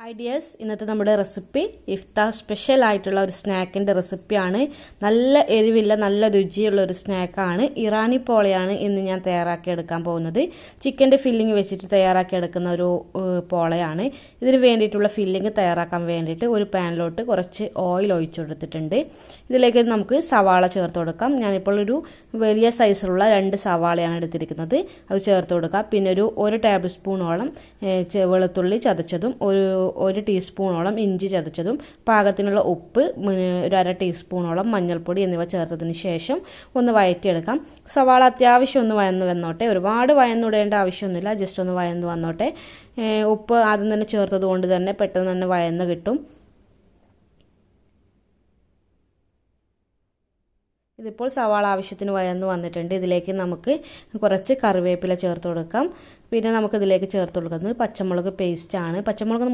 hi dears ഇന്നത്തെ നമ്മുടെ recipe ഇഫ്താർ special ആയിട്ടുള്ള ഒരു സ്നാക്കിൻ്റെ റെസിപ്പിയാണ് നല്ല എരിവില്ല നല്ല രുചിയുള്ള ഒരു സ്നാക്കാണ് ഇറാനി പോളയാണ് ഇന്ന് ഞാൻ തയ്യാറാക്കി എടുക്കാൻ പോകുന്നത് ചിക്കൻ്റെ ഫില്ലിംഗ് വെച്ചിട്ട് തയ്യാറാക്കി എടുക്കുന്ന ഒരു പോളയാണ് ഇതിന് വേണ്ടിയിട്ടുള്ള ഫില്ലിംഗ് തയ്യാറാക്കാൻ വേണ്ടിയിട്ട് ഒരു പാനിലോട്ട് കുറച്ച് ഓയിൽ ഒഴിച്ചു കൊടുത്തിട്ടുണ്ട് ഇതിലേക്ക് നമുക്ക് സവാള ചേർത്ത് കൊടുക്കാം ഞാനിപ്പോൾ ഒരു വലിയ സൈസിലുള്ള രണ്ട് സവാളയാണ് എടുത്തിരിക്കുന്നത് അത് ചേർത്ത് കൊടുക്കാം പിന്നെ ഒരു ഒരു ടേബിൾ സ്പൂണോളം വെളുത്തുള്ളി ചതച്ചതും ഒരു ഒരു ടീസ്പൂണോളം ഇഞ്ചി ചതച്ചതും പാകത്തിനുള്ള ഉപ്പ് ഒരു അര ടീസ്പൂണോളം മഞ്ഞൾപ്പൊടി എന്നിവ ചേർത്തതിന് ശേഷം ഒന്ന് വയറ്റിയെടുക്കാം സവാള അത്യാവശ്യം ഒന്ന് വയന്ന് വന്നോട്ടെ ഒരുപാട് വയന്നിടേണ്ട ആവശ്യമൊന്നുമില്ല ജസ്റ്റ് ഒന്ന് വയന്ന് വന്നോട്ടെ ഉപ്പ് ആദ്യം തന്നെ ചേർത്തത് കൊണ്ട് തന്നെ പെട്ടെന്ന് തന്നെ വയന്ന് കിട്ടും ഇതിപ്പോൾ സവാള ആവശ്യത്തിന് വയന്ന് വന്നിട്ടുണ്ട് ഇതിലേക്ക് നമുക്ക് കുറച്ച് കറിവേപ്പില ചേർത്ത് കൊടുക്കാം പിന്നെ നമുക്ക് ഇതിലേക്ക് ചേർത്ത് കൊടുക്കുന്നത് പച്ചമുളക് പേസ്റ്റാണ് പച്ചമുളക്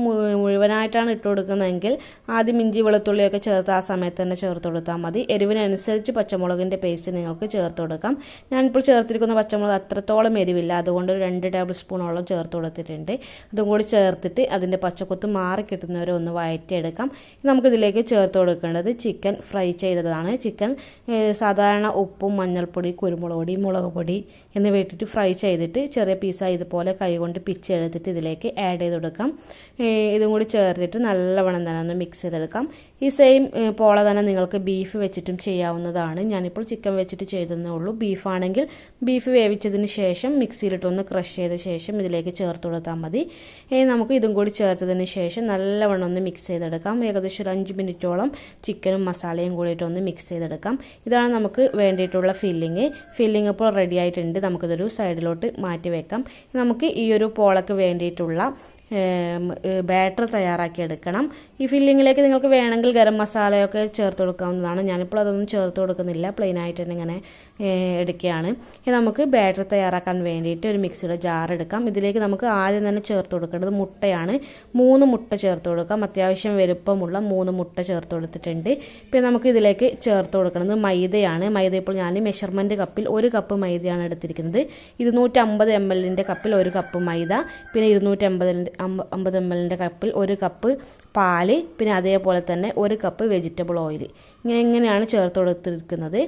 മുഴുവനായിട്ടാണ് ഇട്ട് കൊടുക്കുന്നതെങ്കിൽ ആദ്യം ഇഞ്ചി വെളുത്തുള്ളിയൊക്കെ ചേർത്ത് ആ സമയത്ത് തന്നെ ചേർത്ത് കൊടുത്താൽ മതി എരിവിനനുസരിച്ച് പച്ചമുളകിൻ്റെ പേസ്റ്റ് നിങ്ങൾക്ക് ചേർത്ത് കൊടുക്കാം ഞാനിപ്പോൾ ചേർത്തിരിക്കുന്ന പച്ചമുളക് അത്രത്തോളം എരിവില്ല അതുകൊണ്ട് ഒരു രണ്ട് ടേബിൾ സ്പൂണോളം ചേർത്ത് കൊടുത്തിട്ടുണ്ട് അതും കൂടി ചേർത്തിട്ട് അതിൻ്റെ പച്ചക്കൊത്ത് മാറി കിട്ടുന്നവരെ ഒന്ന് വയറ്റിയെടുക്കാം നമുക്കിതിലേക്ക് ചേർത്ത് കൊടുക്കേണ്ടത് ചിക്കൻ ഫ്രൈ ചെയ്തതാണ് ചിക്കൻ സാധാരണ ഉപ്പും മഞ്ഞൾപ്പൊടി കുരുമുളക് പൊടി മുളക് പൊടി എന്നിവ ഇട്ടിട്ട് ഫ്രൈ ചെയ്തിട്ട് ചെറിയ പീസായി ഇതുപോലെ കൈകൊണ്ട് പിച്ചെടുത്തിട്ട് ഇതിലേക്ക് ആഡ് ചെയ്ത് കൊടുക്കാം ഇതും കൂടി ചേർത്തിട്ട് നല്ലവണ്ണം തന്നെ ഒന്ന് മിക്സ് ചെയ്തെടുക്കാം ഈ സെയിം പോള തന്നെ നിങ്ങൾക്ക് ബീഫ് വെച്ചിട്ടും ചെയ്യാവുന്നതാണ് ഞാനിപ്പോൾ ചിക്കൻ വെച്ചിട്ട് ചെയ്തതേ ഉള്ളൂ ബീഫാണെങ്കിൽ ബീഫ് വേവിച്ചതിന് ശേഷം മിക്സിയിലിട്ടൊന്ന് ക്രഷ് ചെയ്ത ശേഷം ഇതിലേക്ക് ചേർത്ത് കൊടുത്താൽ മതി ഇനി നമുക്ക് ഇതും കൂടി ചേർത്തതിന് ശേഷം നല്ലവണ്ണം ഒന്ന് മിക്സ് ചെയ്തെടുക്കാം ഏകദേശം ഒരു അഞ്ച് മിനിറ്റോളം ചിക്കനും മസാലയും കൂടിയിട്ട് ഒന്ന് മിക്സ് ചെയ്തെടുക്കാം ഇതാണ് നമുക്ക് വേണ്ടിയിട്ടുള്ള ഫില്ലിങ് ഫില്ലിങ് ഇപ്പോൾ റെഡി ആയിട്ടുണ്ട് നമുക്കിതൊരു സൈഡിലോട്ട് മാറ്റി വെക്കാം നമുക്ക് ഈ ഒരു പോളക്ക് വേണ്ടിയിട്ടുള്ള ബാറ്റർ തയ്യാറാക്കി എടുക്കണം ഈ ഫില്ലിങ്ങിലേക്ക് നിങ്ങൾക്ക് വേണമെങ്കിൽ ഗരം മസാലയൊക്കെ ചേർത്ത് കൊടുക്കാവുന്നതാണ് ഞാനിപ്പോൾ അതൊന്നും ചേർത്ത് കൊടുക്കുന്നില്ല പ്ലെയിൻ ആയിട്ട് തന്നെ ഇങ്ങനെ എടുക്കുകയാണ് ഇനി നമുക്ക് ബാറ്റർ തയ്യാറാക്കാൻ വേണ്ടിയിട്ട് ഒരു മിക്സിയുടെ ജാർ എടുക്കാം ഇതിലേക്ക് നമുക്ക് ആദ്യം തന്നെ ചേർത്ത് കൊടുക്കേണ്ടത് മുട്ടയാണ് മൂന്ന് മുട്ട ചേർത്ത് കൊടുക്കാം അത്യാവശ്യം വലുപ്പമുള്ള മൂന്ന് മുട്ട ചേർത്ത് കൊടുത്തിട്ടുണ്ട് പിന്നെ നമുക്ക് ഇതിലേക്ക് ചേർത്ത് കൊടുക്കുന്നത് മൈദയാണ് മൈദ ഇപ്പോൾ ഞാൻ മെഷർമെൻറ്റ് കപ്പിൽ ഒരു കപ്പ് മൈദയാണ് എടുത്തിരിക്കുന്നത് ഇരുന്നൂറ്റമ്പത് എം എല്ലിൻ്റെ കപ്പിൽ ഒരു കപ്പ് മൈദ പിന്നെ ഇരുന്നൂറ്റമ്പത് അമ്പത് എം എല്ലിൻ്റെ കപ്പിൽ ഒരു കപ്പ് പാല് പിന്നെ അതേപോലെ തന്നെ ഒരു കപ്പ് വെജിറ്റബിൾ ഓയിൽ ഇങ്ങനെ ഇങ്ങനെയാണ് ചേർത്ത് കൊടുത്തിരിക്കുന്നത്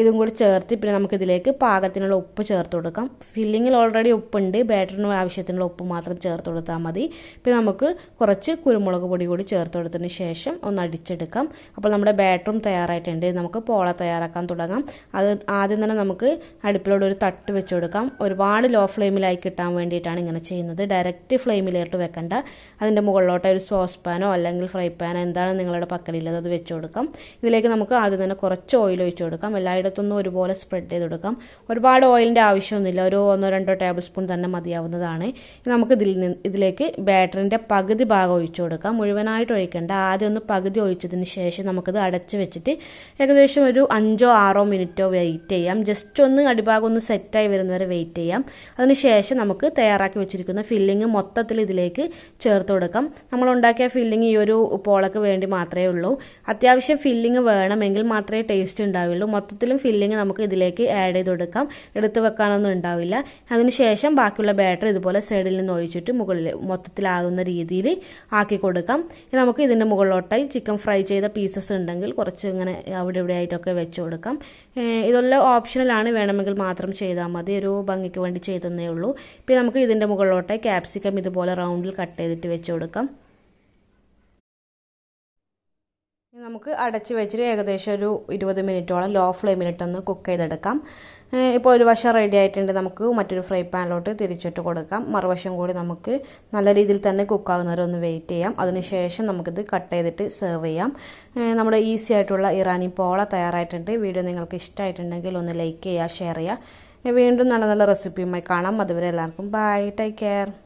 ഇതും കൂടി ചേർത്ത് പിന്നെ നമുക്കിതിലേക്ക് പാകത്തിനുള്ള ഉപ്പ് ചേർത്ത് കൊടുക്കാം ഫില്ലിങ്ങിൽ ഓൾറെഡി ഉപ്പുണ്ട് ബാറ്ററിന് ആവശ്യത്തിനുള്ള ഉപ്പ് മാത്രം ചേർത്ത് കൊടുത്താൽ മതി പിന്നെ നമുക്ക് കുറച്ച് കുരുമുളക് പൊടി കൂടി ചേർത്ത് കൊടുത്തതിന് ശേഷം ഒന്ന് അടിച്ചെടുക്കാം അപ്പോൾ നമ്മുടെ ബാറ്ററും തയ്യാറായിട്ടുണ്ട് നമുക്ക് പോള തയ്യാറാക്കാൻ തുടങ്ങാം അത് ആദ്യം തന്നെ നമുക്ക് അടുപ്പിലോട് ഒരു തട്ട് വെച്ച് കൊടുക്കാം ഒരുപാട് ലോ ഫ്ലെയിമിലായി കിട്ടാൻ വേണ്ടിയിട്ടാണ് ഇങ്ങനെ ചെയ്യുന്നത് ഡയറക്റ്റ് ഫ്ലെയിമിൽ അതിലോട്ട് വെക്കണ്ട അതിൻ്റെ മുകളിലോട്ട് ഒരു സോസ് പാനോ അല്ലെങ്കിൽ ഫ്രൈ പാനോ എന്താണ് നിങ്ങളുടെ പക്കലില്ലത് അത് വെച്ച് കൊടുക്കാം ഇതിലേക്ക് നമുക്ക് ആദ്യം തന്നെ കുറച്ച് ഓയിൽ ഒഴിച്ചു കൊടുക്കാം എല്ലായിടത്തൊന്നും ഒരുപോലെ സ്പ്രെഡ് ചെയ്ത് കൊടുക്കാം ഒരുപാട് ഓയിലിൻ്റെ ആവശ്യമൊന്നുമില്ല ഒരു ഒന്നോ രണ്ടോ ടേബിൾ സ്പൂൺ തന്നെ മതിയാവുന്നതാണ് നമുക്ക് ഇതിൽ നിന്ന് ഇതിലേക്ക് ബാറ്ററിൻ്റെ പകുതി ഭാഗം ഒഴിച്ചു കൊടുക്കാം മുഴുവനായിട്ട് ഒഴിക്കേണ്ട ആദ്യം ഒന്ന് പകുതി ഒഴിച്ചതിന് ശേഷം നമുക്കത് അടച്ച് വെച്ചിട്ട് ഏകദേശം ഒരു അഞ്ചോ ആറോ മിനിറ്റോ വെയിറ്റ് ചെയ്യാം ജസ്റ്റ് ഒന്ന് അടിഭാഗം ഒന്ന് സെറ്റായി വരുന്നവരെ വെയിറ്റ് ചെയ്യാം അതിനുശേഷം നമുക്ക് തയ്യാറാക്കി വെച്ചിരിക്കുന്ന ഫില്ലിങ് മൊത്തത്തിൽ ഇതിലേക്ക് ചേർത്ത് കൊടുക്കാം നമ്മൾ ഉണ്ടാക്കിയ ഫില്ലിംഗ് ഈ ഒരു പോളക്ക് വേണ്ടി മാത്രമേ ഉള്ളൂ അത്യാവശ്യം ഫില്ലിംഗ് വേണമെങ്കിൽ മാത്രമേ ടേസ്റ്റ് ഉണ്ടാവുള്ളൂ മൊത്തത്തിലും ഫില്ലിംഗ് നമുക്ക് ഇതിലേക്ക് ആഡ് ചെയ്ത് കൊടുക്കാം എടുത്ത് വെക്കാനൊന്നും ഉണ്ടാവില്ല അതിനുശേഷം ബാക്കിയുള്ള ബാറ്റർ ഇതുപോലെ സൈഡിൽ നിന്ന് ഒഴിച്ചിട്ട് മുകളിൽ മൊത്തത്തിലാകുന്ന രീതിയിൽ ആക്കി കൊടുക്കാം നമുക്ക് ഇതിൻ്റെ മുകളിലോട്ടായി ചിക്കൻ ഫ്രൈ ചെയ്ത പീസസ് ഉണ്ടെങ്കിൽ കുറച്ച് ഇങ്ങനെ അവിടെ ഇവിടെ ആയിട്ടൊക്കെ വെച്ച് കൊടുക്കാം ഇതെല്ലാം ഓപ്ഷണലാണ് വേണമെങ്കിൽ മാത്രം ചെയ്താൽ മതി ഒരു ഭംഗിക്ക് വേണ്ടി ചെയ്തെന്നേ ഉള്ളൂ പിന്നെ നമുക്ക് ഇതിൻ്റെ മുകളിലോട്ടായി ക്യാപ്സിക്കം ഇതുപോലെ റൗണ്ടിൽ കട്ട് ചെയ്തിട്ട് വെച്ച് കൊടുക്കാം നമുക്ക് അടച്ച് വെച്ചിട്ട് ഏകദേശം ഒരു ഇരുപത് മിനിറ്റോളം ലോ ഫ്ലെയിമിലിട്ടൊന്ന് കുക്ക് ചെയ്തെടുക്കാം ഇപ്പോൾ ഒരു വശം റെഡി ആയിട്ടുണ്ട് നമുക്ക് മറ്റൊരു ഫ്രൈ പാനിലോട്ട് തിരിച്ചിട്ട് കൊടുക്കാം മറുവശം കൂടി നമുക്ക് നല്ല രീതിയിൽ തന്നെ കുക്കാകുന്നവരെ ഒന്ന് വെയിറ്റ് ചെയ്യാം അതിനുശേഷം നമുക്കിത് കട്ട് ചെയ്തിട്ട് സെർവ് ചെയ്യാം നമ്മുടെ ഈസി ആയിട്ടുള്ള ഇറാനി പോള തയ്യാറായിട്ടുണ്ട് വീഡിയോ നിങ്ങൾക്ക് ഇഷ്ടമായിട്ടുണ്ടെങ്കിൽ ഒന്ന് ലൈക്ക് ചെയ്യുക ഷെയർ ചെയ്യുക വീണ്ടും നല്ല നല്ല റെസിപ്പിയുമായി കാണാം അതുവരെ എല്ലാവർക്കും ബൈ ടേക്ക് കെയർ